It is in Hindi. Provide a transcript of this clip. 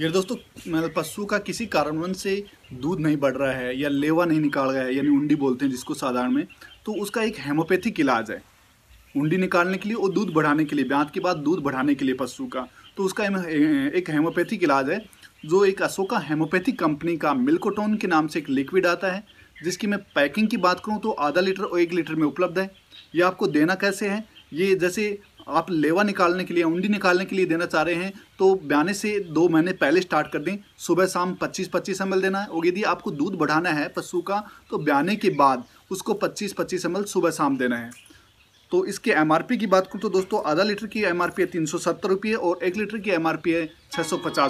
यार दोस्तों मतलब पशु का किसी कारणवन से दूध नहीं बढ़ रहा है या लेवा नहीं निकाल रहा है यानी उंडी बोलते हैं जिसको साधारण में तो उसका एक हेमोपैथिक इलाज है उंडी निकालने के लिए और दूध बढ़ाने के लिए ब्यात के बाद दूध बढ़ाने के लिए पशु का तो उसका एक हेमोपैथिक इलाज है जो एक अशोका हेमोपैथिक कंपनी का मिल्कोटोन के नाम से एक लिक्विड आता है जिसकी मैं पैकिंग की बात करूँ तो आधा लीटर और एक लीटर में उपलब्ध है ये आपको देना कैसे है ये जैसे आप लेवा निकालने के लिए उंडी निकालने के लिए देना चाह रहे हैं तो ब्याने से दो महीने पहले स्टार्ट कर दें सुबह शाम 25-25 एम देना है और यदि आपको दूध बढ़ाना है पशु का तो ब्याने के बाद उसको 25-25 एम सुबह शाम देना है तो इसके एम की बात करूँ तो दोस्तों आधा लीटर की एम है तीन सौ और एक लीटर की एम है छः